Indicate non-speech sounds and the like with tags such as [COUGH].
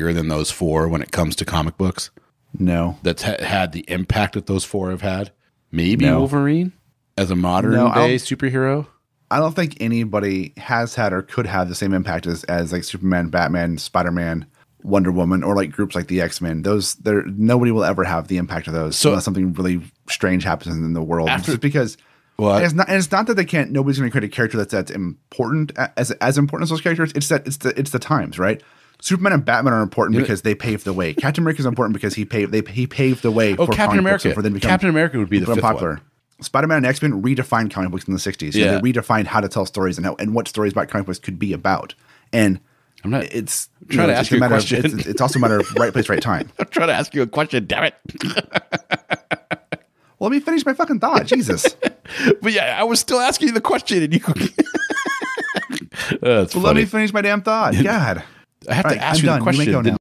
bigger than those four when it comes to comic books? No. That's ha- had the impact that those four have had? Maybe no. Wolverine as a modern no, day I'll, superhero? I don't think anybody has had or could have the same impact as, as like Superman, Batman, Spider Man, Wonder Woman, or like groups like the X Men. Those, there, nobody will ever have the impact of those so, unless something really strange happens in the world. After, Just because. Well, and it's not. And it's not that they can't. Nobody's going to create a character that's that's important as as important as those characters. It's that it's the it's the times, right? Superman and Batman are important you because know, they paved the way. Captain America is important because he paved they he paved the way. Oh, for Captain America! For them Captain America would be the fifth popular. One. Spider-Man and X-Men redefined comic books in the 60s. Yeah. They redefined how to tell stories and how and what stories about comic books could be about. And I'm not it's I'm trying know, to ask you a, a question. Of, it's, it's, also a matter of right place, right time. [LAUGHS] I'm trying to ask you a question, damn it. well, [LAUGHS] let me finish my fucking thought. Jesus. [LAUGHS] but yeah, I was still asking you the question and you oh, well, let me finish my damn thought. God. I have to ask I'm you done. the question. You